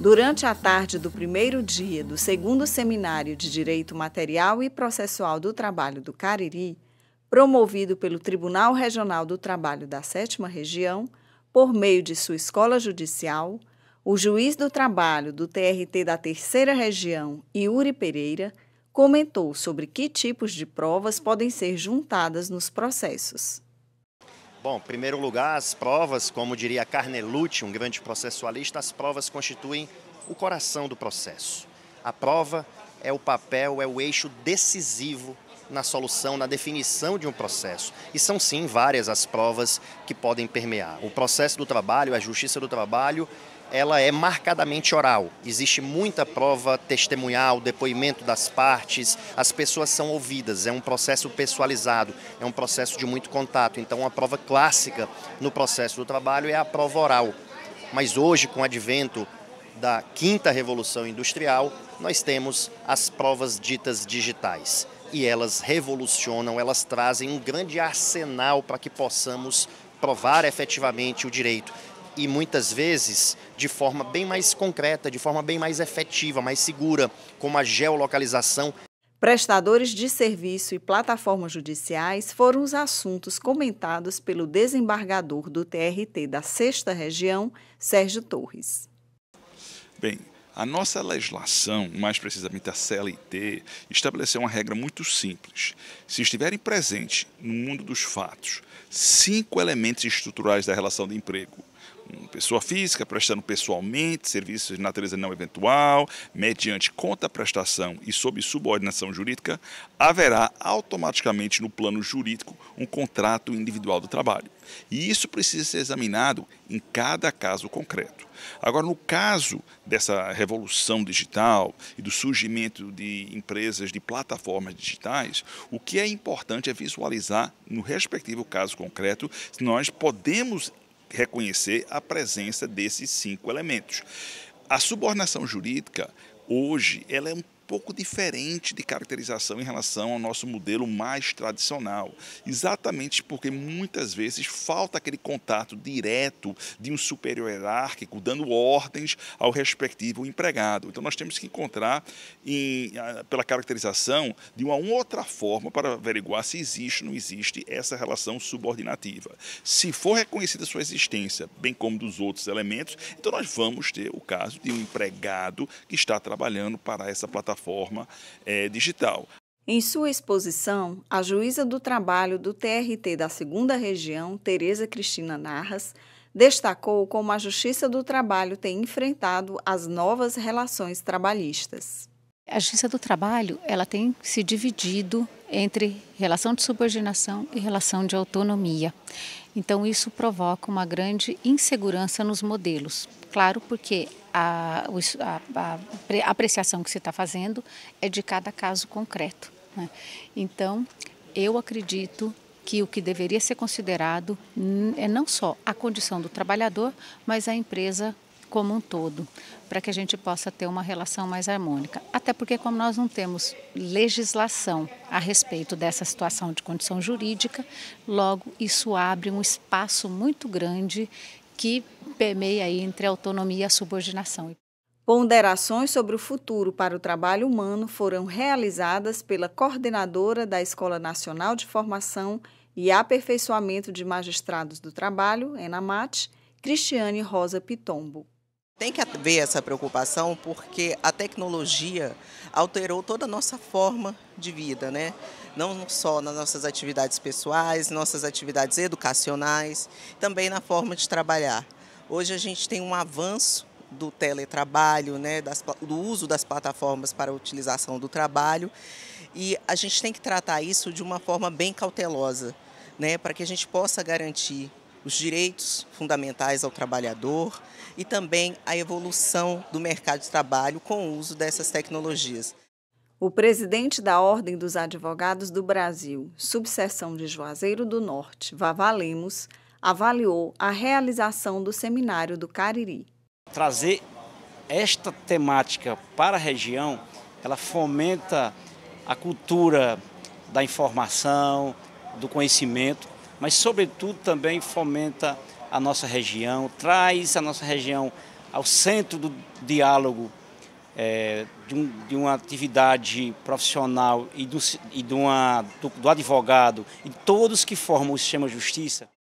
Durante a tarde do primeiro dia do segundo seminário de Direito Material e Processual do Trabalho do Cariri, promovido pelo Tribunal Regional do Trabalho da Sétima Região, por meio de sua escola judicial, o juiz do trabalho do TRT da Terceira Região, Yuri Pereira, comentou sobre que tipos de provas podem ser juntadas nos processos. Bom, em primeiro lugar, as provas, como diria Carnelucci, um grande processualista, as provas constituem o coração do processo. A prova é o papel, é o eixo decisivo na solução, na definição de um processo. E são sim várias as provas que podem permear. O processo do trabalho, a justiça do trabalho, ela é marcadamente oral. Existe muita prova testemunhal, depoimento das partes, as pessoas são ouvidas, é um processo pessoalizado, é um processo de muito contato. Então, a prova clássica no processo do trabalho é a prova oral. Mas hoje, com o advento da quinta revolução industrial, nós temos as provas ditas digitais e elas revolucionam, elas trazem um grande arsenal para que possamos provar efetivamente o direito. E muitas vezes de forma bem mais concreta, de forma bem mais efetiva, mais segura, como a geolocalização. Prestadores de serviço e plataformas judiciais foram os assuntos comentados pelo desembargador do TRT da Sexta Região, Sérgio Torres. Bem, a nossa legislação, mais precisamente a CLT, estabeleceu uma regra muito simples. Se estiverem presentes no mundo dos fatos cinco elementos estruturais da relação de emprego, pessoa física, prestando pessoalmente serviços de natureza não eventual, mediante contraprestação e sob subordinação jurídica, haverá automaticamente no plano jurídico um contrato individual do trabalho. E isso precisa ser examinado em cada caso concreto. Agora, no caso dessa revolução digital e do surgimento de empresas de plataformas digitais, o que é importante é visualizar, no respectivo caso concreto, se nós podemos reconhecer a presença desses cinco elementos. A subornação jurídica, hoje, ela é um pouco diferente de caracterização em relação ao nosso modelo mais tradicional, exatamente porque muitas vezes falta aquele contato direto de um superior hierárquico dando ordens ao respectivo empregado. Então nós temos que encontrar em, pela caracterização de uma outra forma para averiguar se existe ou não existe essa relação subordinativa. Se for reconhecida sua existência, bem como dos outros elementos, então nós vamos ter o caso de um empregado que está trabalhando para essa plataforma plataforma é, digital. Em sua exposição, a juíza do trabalho do TRT da 2 Região, Tereza Cristina Narras, destacou como a Justiça do Trabalho tem enfrentado as novas relações trabalhistas. A Justiça do Trabalho ela tem se dividido entre relação de subordinação e relação de autonomia. Então, isso provoca uma grande insegurança nos modelos. Claro, porque a, a, a apreciação que se está fazendo é de cada caso concreto. Né? Então, eu acredito que o que deveria ser considerado é não só a condição do trabalhador, mas a empresa como um todo, para que a gente possa ter uma relação mais harmônica. Até porque, como nós não temos legislação a respeito dessa situação de condição jurídica, logo isso abre um espaço muito grande que permeia aí entre a autonomia e a subordinação. Ponderações sobre o futuro para o trabalho humano foram realizadas pela coordenadora da Escola Nacional de Formação e Aperfeiçoamento de Magistrados do Trabalho, ENAMAT, Cristiane Rosa Pitombo. Tem que haver essa preocupação porque a tecnologia alterou toda a nossa forma de vida, né? Não só nas nossas atividades pessoais, nossas atividades educacionais, também na forma de trabalhar. Hoje a gente tem um avanço do teletrabalho, né, das, do uso das plataformas para a utilização do trabalho. E a gente tem que tratar isso de uma forma bem cautelosa, né, para que a gente possa garantir os direitos fundamentais ao trabalhador e também a evolução do mercado de trabalho com o uso dessas tecnologias. O presidente da Ordem dos Advogados do Brasil, subseção de Juazeiro do Norte, Vavá Lemos, avaliou a realização do seminário do Cariri. Trazer esta temática para a região, ela fomenta a cultura da informação, do conhecimento mas, sobretudo, também fomenta a nossa região, traz a nossa região ao centro do diálogo é, de, um, de, uma atividade profissional e, do, e de uma, do, do advogado e todos que formam o sistema de justiça.